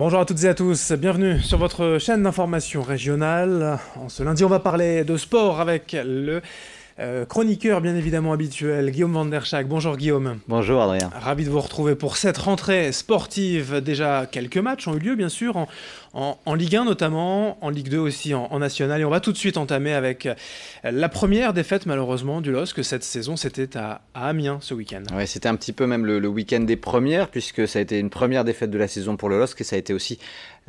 Bonjour à toutes et à tous, bienvenue sur votre chaîne d'information régionale. En ce lundi, on va parler de sport avec le euh, chroniqueur, bien évidemment, habituel, Guillaume Van Der Bonjour Guillaume. Bonjour Adrien. Ravi de vous retrouver pour cette rentrée sportive. Déjà, quelques matchs ont eu lieu, bien sûr, en, Ligue 1 notamment, en Ligue 2 aussi, en, en, National. Et on va tout de suite entamer avec euh, la première défaite, malheureusement, du LOSC cette saison. C'était à, Amiens ce week-end. Ouais, c'était un petit peu même le, week-end des premières, puisque ça a été une première défaite de la saison pour le LOSC et ça a été aussi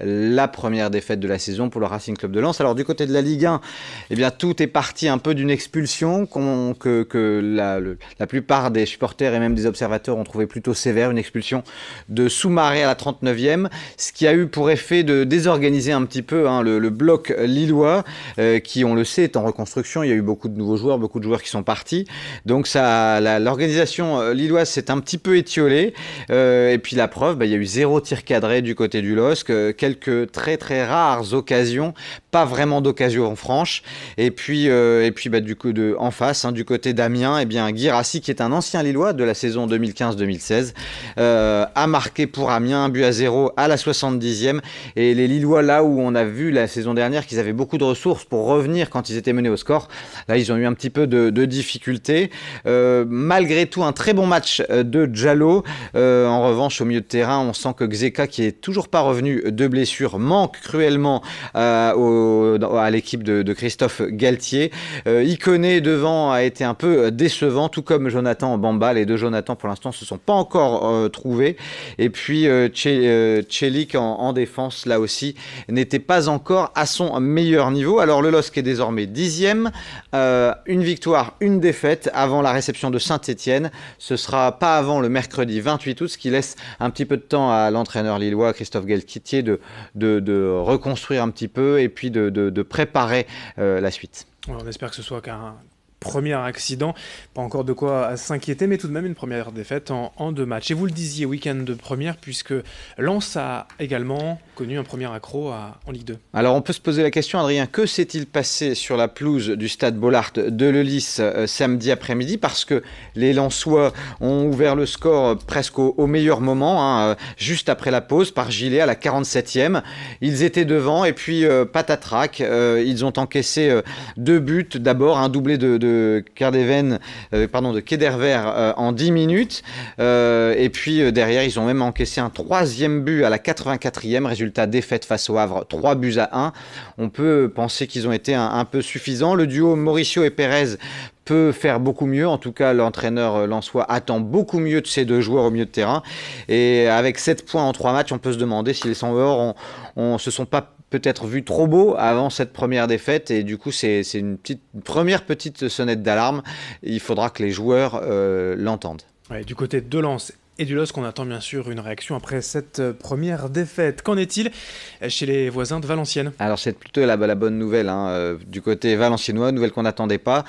la première défaite de la saison pour le Racing Club de Lens. Alors, du côté de la Ligue 1, eh bien, tout est parti un peu d'une expulsion que, la, plupart des supporters et même des observateurs ont trouvé plutôt sévère, une expulsion de Soumaré à la 39e, ce qui a eu pour effet de désorganiser un petit peu hein, le, bloc lillois, euh, qui, on le sait, est en reconstruction. Il y a eu beaucoup de nouveaux joueurs, beaucoup de joueurs qui sont partis. Donc l'organisation euh, lilloise s'est un petit peu étiolée. Euh, et puis la preuve, bah, il y a eu zéro tir cadré du côté du LOSC, quelques très très rares occasions, pas vraiment d'occasion franche. Et puis, et puis bah, du coup, de, en face, hein, du côté d'Amiens, et eh bien Guy qui est un ancien Lillois de la saison 2015-2016, euh, a marqué pour Amiens un but à zéro à la 70e. Et les Lillois, là où on a vu la saison dernière qu'ils avaient beaucoup de ressources pour revenir quand ils étaient menés au score, là ils ont eu un petit peu de, difficulté. difficultés. Euh, malgré tout, un très bon match euh, de Jallo en revanche, au milieu de terrain, on sent que Xeka, qui est toujours pas revenu de blessure, manque cruellement à l'équipe de, de, Christophe Galtier. il connaît de le vent a été un peu euh, décevant, tout comme Jonathan Bamba. Les deux Jonathan, pour l'instant, se sont pas encore euh, trouvés. Et puis, euh, euh en, défense, là aussi, n'était pas encore à son meilleur niveau. Alors, le LOSC est désormais dixième. une victoire, une défaite avant la réception de Saint-Etienne. Ce sera pas avant le mercredi 28 août, ce qui laisse un petit peu de temps à l'entraîneur lillois, Christophe Galtier, de, de, reconstruire un petit peu et puis de, préparer la suite. on espère que ce soit qu'un premier accident. Pas encore de quoi s'inquiéter, mais tout de même une première défaite en, deux matchs. Et vous le disiez, week-end de première, puisque Lens a également connu un premier accro en Ligue 2. Alors on peut se poser la question, Adrien, que s'est-il passé sur la pelouse du stade Bollard de Lelis euh, samedi après-midi Parce que les Lensois ont ouvert le score presque au, meilleur moment, hein, euh, juste après la pause, par Gilet à la 47e. Ils étaient devant et puis euh, patatrac, ils ont encaissé deux buts. D'abord un doublé de de Kerdeven, euh, pardon, de euh, en 10 minutes. Euh, et puis derrière, ils ont même encaissé un troisième but à la 84e. Résultat défaite face au Havre, 3 buts à 1. On peut penser qu'ils ont été un, peu suffisants. Le duo Mauricio et Pérez peut faire beaucoup mieux. En tout cas, l'entraîneur Lançois attend beaucoup mieux de ces deux joueurs au milieu de terrain. Et avec 7 points en 3 matchs, on peut se demander si les 100 on se sont pas peut-être vu trop beau avant cette première défaite et du coup c'est une, petite, première petite sonnette d'alarme. Il faudra que les joueurs euh, l'entendent. du côté de Lens et du LOSC, on attend bien sûr une réaction après cette euh, première défaite. Qu'en est-il euh, chez les voisins de Valenciennes Alors c'est plutôt la, bonne nouvelle hein, euh, du côté valenciennois, nouvelle qu'on n'attendait pas.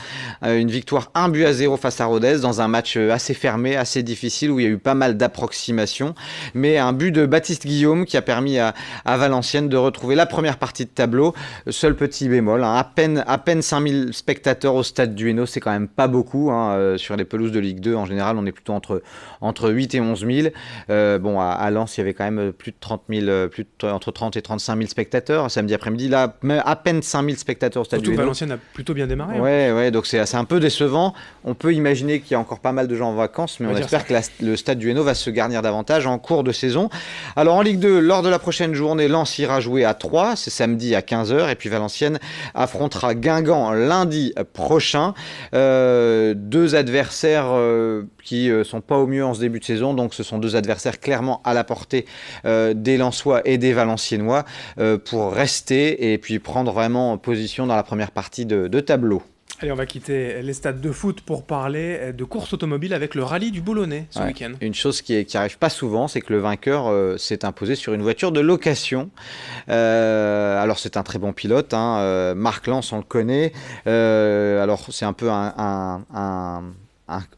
une victoire 1 but à 0 face à Rodez dans un match assez fermé, assez difficile où il y a eu pas mal d'approximations. Mais un but de Baptiste Guillaume qui a permis à, Valenciennes de retrouver la première partie de tableau. Seul petit bémol, hein, à peine, à peine 5000 spectateurs au stade du Hainaut, c'est quand même pas beaucoup. Hein, sur les pelouses de Ligue 2, en général, on est plutôt entre, entre 8 11 000. Euh, bon, à, Lens, il y avait quand même euh, plus de 30 000, euh, plus entre 30 et 35 000 spectateurs. Samedi après-midi, là, à peine 5 000 spectateurs au stade Surtout Valenciennes a plutôt bien démarré. Hein. Ouais, ouais, donc c'est un peu décevant. On peut imaginer qu'il y a encore pas mal de gens en vacances, mais on, espère que le stade du Hainaut va se garnir davantage en cours de saison. Alors en Ligue 2, lors de la prochaine journée, Lens ira jouer à 3, c'est samedi à 15h, et puis Valenciennes affrontera Guingamp lundi prochain. deux adversaires qui ne euh, sont pas au mieux en ce début de saison. Donc ce sont deux adversaires clairement à la portée euh, des Lensois et des Valenciennois euh, pour rester et puis prendre vraiment position dans la première partie de, tableau. Allez, on va quitter les stades de foot pour parler de course automobile avec le rallye du Boulonnais ce week-end. Une chose qui n'arrive pas souvent, c'est que le vainqueur s'est imposé sur une voiture de location. alors, c'est un très bon pilote. Hein, Marc Lance, on le connaît. alors, c'est un peu un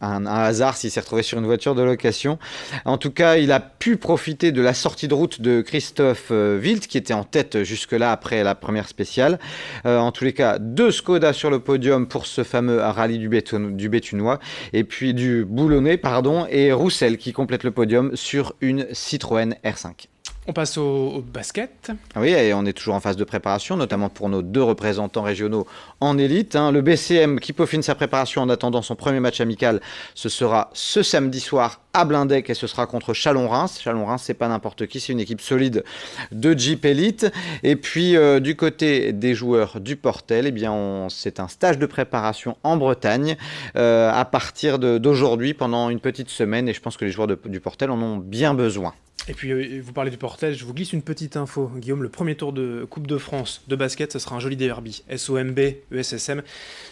un, hasard s'il s'est retrouvé sur une voiture de location. En tout cas, il a pu profiter de la sortie de route de Christophe euh, Wild, qui était en tête jusque-là après la première spéciale. Euh, en tous les cas, deux Skoda sur le podium pour ce fameux rallye du, Béton, du Bétunois, et puis du Boulonnais, pardon, et Roussel qui complète le podium sur une Citroën R5. On passe au, basket. Ah oui, et on est toujours en phase de préparation, notamment pour nos deux représentants régionaux en élite. Hein. Le BCM qui peaufine sa préparation en attendant son premier match amical, ce sera ce samedi soir à Blindec et ce sera contre Chalon-Reims. Chalon-Reims, c'est pas n'importe qui, c'est une équipe solide de Jeep Elite. Et puis euh, du côté des joueurs du Portel, eh bien, c'est un stage de préparation en Bretagne euh, à partir d'aujourd'hui pendant une petite semaine et je pense que les joueurs du Portel en ont bien besoin. Et puis, euh, vous parlez du portail, je vous glisse une petite info. Guillaume, le premier tour de Coupe de France de basket, ce sera un joli derby. SOMB, ESSM,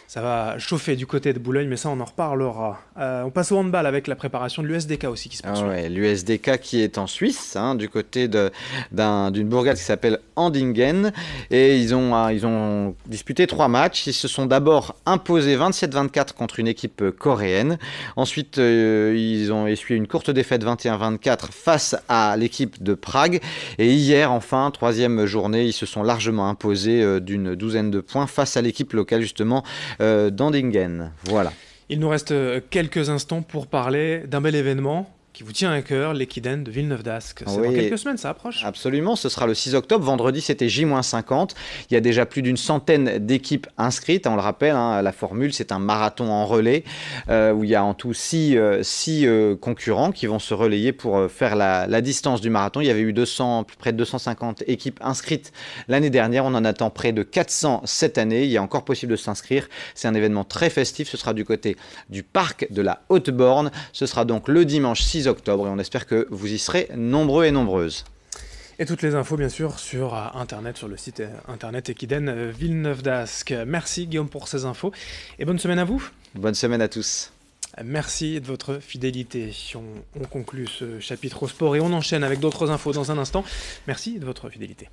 ça va chauffer du côté de Boulogne, mais ça, on en reparlera. Euh, on passe au handball avec la préparation de l'USDK aussi qui se passe. Ah l'USDK qui est en Suisse, hein, du côté d'une bourgade qui s'appelle Andingen. Et ils ont, ah, ils ont disputé trois matchs. Ils se sont d'abord imposés 27-24 contre une équipe coréenne. Ensuite, euh, ils ont essuyé une courte défaite 21-24 face à à l'équipe de Prague. Et hier, enfin, troisième journée, ils se sont largement imposés euh, d'une douzaine de points face à l'équipe locale, justement, euh, d'Andingen. Voilà. Il nous reste euh, quelques instants pour parler d'un bel événement, qui vous tient à cœur, l'équidène de Villeneuve d'Ascq. C'est ah dans quelques semaines, ça approche. Absolument, ce sera le 6 octobre. Vendredi, c'était J-50. Il y a déjà plus d'une centaine d'équipes inscrites. On le rappelle, hein, la formule, c'est un marathon en relais euh, où il y a en tout 6 six euh, euh, concurrents qui vont se relayer pour faire la, distance du marathon. Il y avait eu près de 250 équipes inscrites l'année dernière. On en attend près de 400 cette année. Il est encore possible de s'inscrire. C'est un événement très festif. Ce sera du côté du parc de la Haute-Borne. Ce sera donc le dimanche 6 octobre et on espère que vous y serez nombreux et nombreuses. Et toutes les infos, bien sûr, sur euh, Internet, sur le site euh, Internet Equiden euh, Villeneuve d'Ascq. Merci Guillaume pour ces infos et bonne semaine à vous. Bonne semaine à tous. Merci de votre fidélité. On, on conclut ce chapitre au sport et on enchaîne avec d'autres infos dans un instant. Merci de votre fidélité.